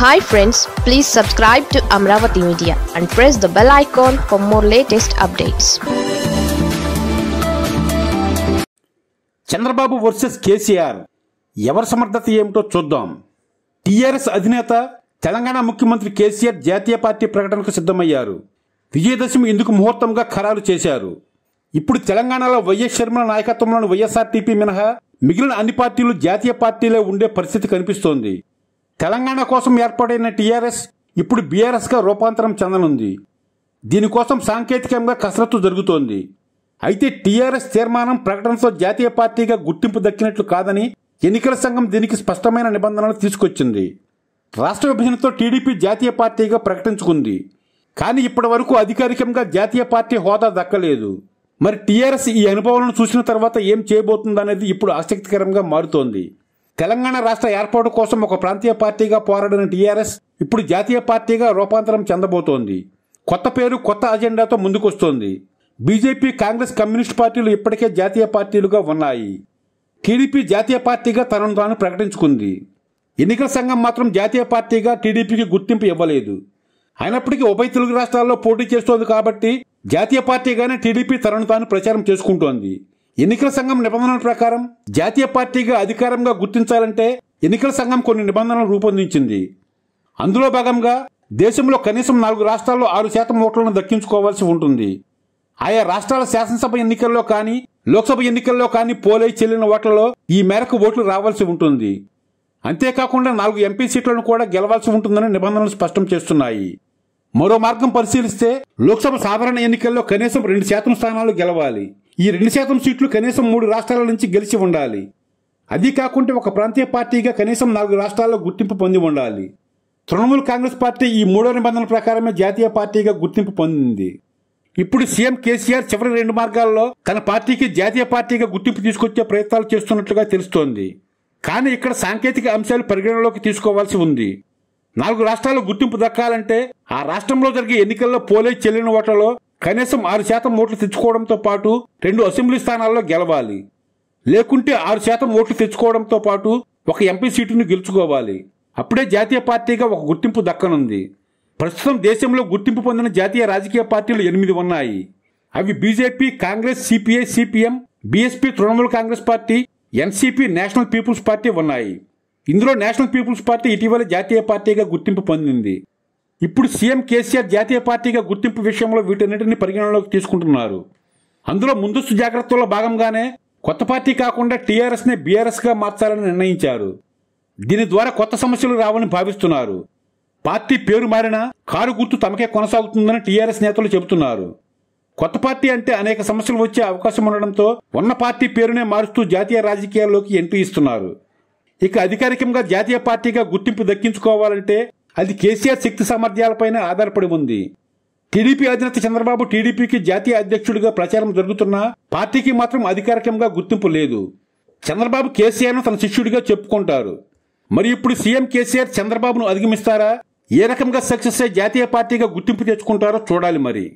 hi friends please subscribe to Amaravati media and press the bell icon for more latest updates Chandrababu versus KCR ఎవరి సమర్థత ఏమిటో చూద్దాం TRS అధినేత తెలంగాణ ముఖ్యమంత్రి కేసీఆర్ జాతీయ పార్టీ ప్రకటనకు సిద్ధమయ్యారు విజయదశమి ఎందుకు ముహూర్తంగా ఖరారు చేశారు ఇప్పుడు తెలంగాణలో వైఎస్ శర్మల నాయకత్వంలోని వైఎస్ఆర్టీపీ మినహా మిగిలిన అన్ని పార్టీలు జాతీయ పార్టీలే ఉండే పరిస్థితి కనిపిస్తోంది తెలంగాణ కోసం ఏర్పడిన టీఆర్ఎస్ ఇప్పుడు బీఆర్ఎస్గా రూపాంతరం చెందనుంది దీనికోసం సాంకేతికంగా కసరత్తు జరుగుతోంది అయితే టీఆర్ఎస్ తీర్మానం ప్రకటనతో జాతీయ పార్టీగా గుర్తింపు దక్కినట్లు కాదని ఎన్నికల సంఘం దీనికి స్పష్టమైన నిబంధనలు తీసుకొచ్చింది రాష్ట్ర విభజనతో టీడీపీ జాతీయ పార్టీగా ప్రకటించుకుంది కానీ ఇప్పటి వరకు అధికారికంగా జాతీయ పార్టీ హోదా దక్కలేదు మరి టీఆర్ఎస్ ఈ అనుభవాలను చూసిన తర్వాత ఏం చేయబోతుందనేది ఇప్పుడు ఆసక్తికరంగా మారుతోంది తెలంగాణ రాష్ట్ర ఏర్పాటు కోసం ఒక ప్రాంతీయ పార్టీగా పోరాడిన టీఆర్ఎస్ ఇప్పుడు జాతీయ పార్టీగా రూపాంతరం చెందబోతోంది కొత్త పేరు కొత్త అజెండాతో ముందుకొస్తోంది బీజేపీ కాంగ్రెస్ కమ్యూనిస్ట్ పార్టీలు ఇప్పటికే జాతీయ పార్టీలుగా ఉన్నాయి టీడీపీ జాతీయ పార్టీగా తనను తాను ప్రకటించుకుంది ఎన్నికల సంఘం మాత్రం జాతీయ పార్టీగా టీడీపీకి గుర్తింపు ఇవ్వలేదు అయినప్పటికీ ఉభయ తెలుగు రాష్ట్రాల్లో పోటీ చేస్తోంది కాబట్టి జాతీయ పార్టీగానే టీడీపీ తనను తాను ప్రచారం చేసుకుంటోంది ఎన్నికల సంఘం నిబంధనల ప్రకారం జాతీయ పార్టీగా అధికారంగా గుర్తించాలంటే ఎన్నికల సంఘం కొన్ని నిబంధనలు రూపొందించింది అందులో భాగంగా దేశంలో కనీసం నాలుగు రాష్ట్రాల్లో ఆరు శాతం ఓట్లను దక్కించుకోవాల్సి ఉంటుంది ఆయా రాష్ట్రాల శాసనసభ ఎన్నికల్లో కానీ లోక్సభ ఎన్నికల్లో కానీ పోలై చెల్లిన ఓట్లలో ఈ మేరకు ఓట్లు రావాల్సి ఉంటుంది అంతేకాకుండా నాలుగు ఎంపీ సీట్లను కూడా గెలవాల్సి ఉంటుందని నిబంధనలు స్పష్టం చేస్తున్నాయి మరో మార్గం పరిశీలిస్తే లోక్సభ సాధారణ ఎన్నికల్లో కనీసం రెండు శాతం స్థానాలు గెలవాలి ఈ రెండు శాతం సీట్లు కనీసం మూడు రాష్ట్రాల నుంచి గెలిచి ఉండాలి అది కాకుంటే ఒక ప్రాంతీయ పార్టీగా కనీసం నాలుగు రాష్ట్రాల్లో గుర్తింపు పొంది ఉండాలి తృణమూల్ కాంగ్రెస్ పార్టీ ఈ మూడో నిబంధనల ప్రకారమే జాతీయ పార్టీగా గుర్తింపు పొందింది ఇప్పుడు సీఎం కేసీఆర్ చివరి రెండు మార్గాల్లో తన పార్టీకి జాతీయ పార్టీగా గుర్తింపు తీసుకొచ్చే ప్రయత్నాలు చేస్తున్నట్లుగా తెలుస్తోంది కానీ ఇక్కడ సాంకేతిక అంశాలు పరిగణలోకి తీసుకోవాల్సి ఉంది నాలుగు రాష్ట్రాల గుర్తింపు దక్కాలంటే ఆ రాష్ట్రంలో జరిగే ఎన్నికల్లో పోలే చెల్లిన ఓటలో కనీసం ఆరు శాతం ఓట్లు తెచ్చుకోవడంతో పాటు రెండు అసెంబ్లీ స్థానాల్లో గెలవాలి లేకుంటే ఆరు శాతం ఓట్లు తెచ్చుకోవడంతో పాటు ఒక ఎంపీ సీటును గెలుచుకోవాలి అప్పుడే జాతీయ పార్టీగా ఒక గుర్తింపు దక్కనుంది ప్రస్తుతం దేశంలో గుర్తింపు పొందిన జాతీయ రాజకీయ పార్టీలు ఎనిమిది ఉన్నాయి అవి BJP Congress CPI CPM BSP Trinamool Congress party NCP national people's party ఉన్నాయి ఇందులో నేషనల్ పీపుల్స్ పార్టీ ఇటీవల జాతీయ పార్టీగా గుర్తింపు పొందింది ఇప్పుడు సీఎం కేసీఆర్ జాతీయ పార్టీగా గుర్తింపు విషయంలో వీటన్నిటిని పరిగణనలోకి తీసుకుంటున్నారు అందులో ముందస్తు జాగ్రత్తలో భాగంగానే కొత్త పార్టీ కాకుండా టీఆర్ఎస్ని బీఆర్ఎస్గా మార్చాలని నిర్ణయించారు దీని ద్వారా కొత్త సమస్యలు రావని భావిస్తున్నారు పార్టీ పేరు మారినా కారు గుర్తు తమకే కొనసాగుతుందని టీఆర్ఎస్ నేతలు చెబుతున్నారు కొత్త పార్టీ అంటే అనేక సమస్యలు వచ్చే అవకాశం ఉండడంతో ఉన్న పార్టీ పేరునే మారుస్తూ జాతీయ రాజకీయాల్లోకి ఎంట్రీ ఇస్తున్నారు ఇక అధికారికంగా జాతీయ పార్టీగా గుర్తింపు దక్కించుకోవాలంటే అది కేసీఆర్ శక్తి సామర్థ్యాలపైన ఆధారపడి ఉంది టీడీపీ అధినేత చంద్రబాబు టీడీపీకి జాతీయ అధ్యక్షుడిగా ప్రచారం జరుగుతున్నా పార్టీకి మాత్రం అధికారికంగా గుర్తింపు లేదు చంద్రబాబు కేసీఆర్ను తన శిష్యుడిగా చెప్పుకుంటారు మరి ఇప్పుడు సీఎం కేసీఆర్ చంద్రబాబును అధిగమిస్తారా ఏ రకంగా సక్సెస్ అయ్యే జాతీయ పార్టీగా గుర్తింపు తెచ్చుకుంటారో చూడాలి మరి